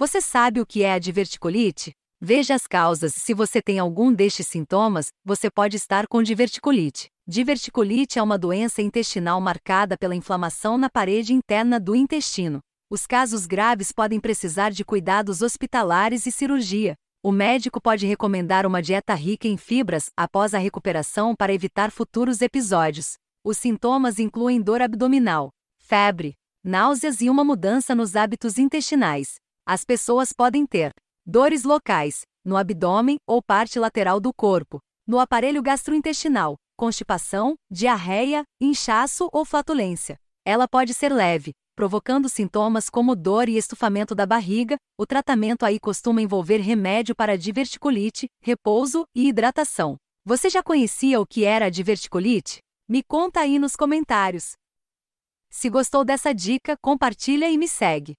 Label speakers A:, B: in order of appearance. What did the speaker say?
A: Você sabe o que é a diverticulite? Veja as causas. Se você tem algum destes sintomas, você pode estar com diverticulite. Diverticulite é uma doença intestinal marcada pela inflamação na parede interna do intestino. Os casos graves podem precisar de cuidados hospitalares e cirurgia. O médico pode recomendar uma dieta rica em fibras após a recuperação para evitar futuros episódios. Os sintomas incluem dor abdominal, febre, náuseas e uma mudança nos hábitos intestinais. As pessoas podem ter dores locais, no abdômen ou parte lateral do corpo, no aparelho gastrointestinal, constipação, diarreia, inchaço ou flatulência. Ela pode ser leve, provocando sintomas como dor e estufamento da barriga, o tratamento aí costuma envolver remédio para diverticulite, repouso e hidratação. Você já conhecia o que era a diverticulite? Me conta aí nos comentários. Se gostou dessa dica, compartilha e me segue.